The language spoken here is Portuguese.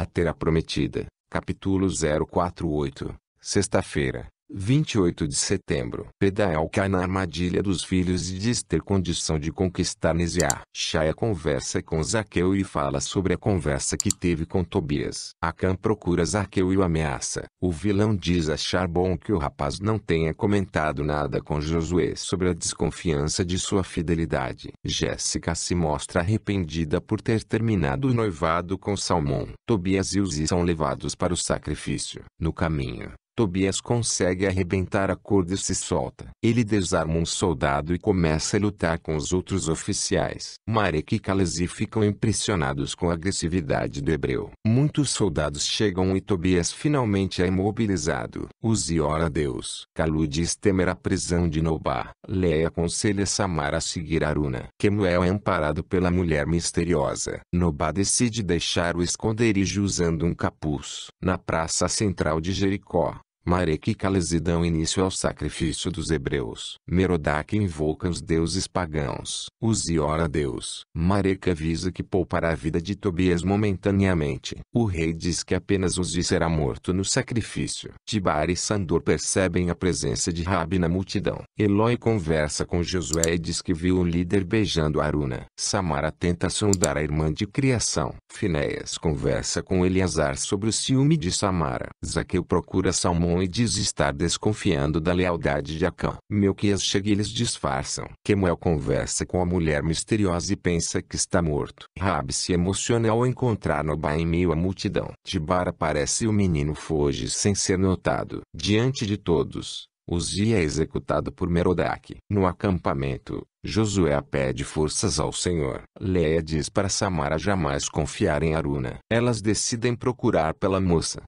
A Terra Prometida, capítulo 048, sexta-feira, 28 de setembro. Pedael é cai na armadilha dos filhos e diz ter condição de conquistar Nesiá. Shaia é conversa com Zaqueu e fala sobre a conversa que teve com Tobias. Acã procura Zaqueu e o ameaça. O vilão diz achar bom que o rapaz não tenha comentado nada com Josué sobre a desconfiança de sua fidelidade. Jéssica se mostra arrependida por ter terminado o noivado com Salmão. Tobias e Uzi são levados para o sacrifício. No caminho, Tobias consegue arrebentar a corda e se solta. Ele desarma um soldado e começa a lutar com os outros oficiais. Marek e Kalesi ficam impressionados com a agressividade do hebreu. Muitos soldados chegam e Tobias finalmente é imobilizado. Uzi ora a Deus. Kalu diz temer a prisão de Nobá. Leia aconselha Samar a seguir Aruna. Kemuel é amparado pela mulher misteriosa. Nobá decide deixar o esconderijo usando um capuz. Na praça central de Jericó, Marek e dão início ao sacrifício dos hebreus. Merodach invoca os deuses pagãos. ora a Deus. Mareca avisa que poupará a vida de Tobias momentaneamente. O rei diz que apenas Uzi será morto no sacrifício. Tibar e Sandor percebem a presença de Rabi na multidão. Eloy conversa com Josué e diz que viu o líder beijando Aruna. Samara tenta sondar a irmã de criação. Finéias conversa com Eleazar sobre o ciúme de Samara. Zaqueu procura Salmão e diz estar desconfiando da lealdade de Akan. Melquias chega e eles disfarçam. Kemuel conversa com a mulher misteriosa e pensa que está morto. Rabi se emociona ao encontrar Nobá em meio à multidão. Tibar aparece e o menino foge sem ser notado. Diante de todos, Uzia é executado por Merodach. No acampamento, Josué pede forças ao Senhor. Leia diz para Samara jamais confiar em Aruna. Elas decidem procurar pela moça.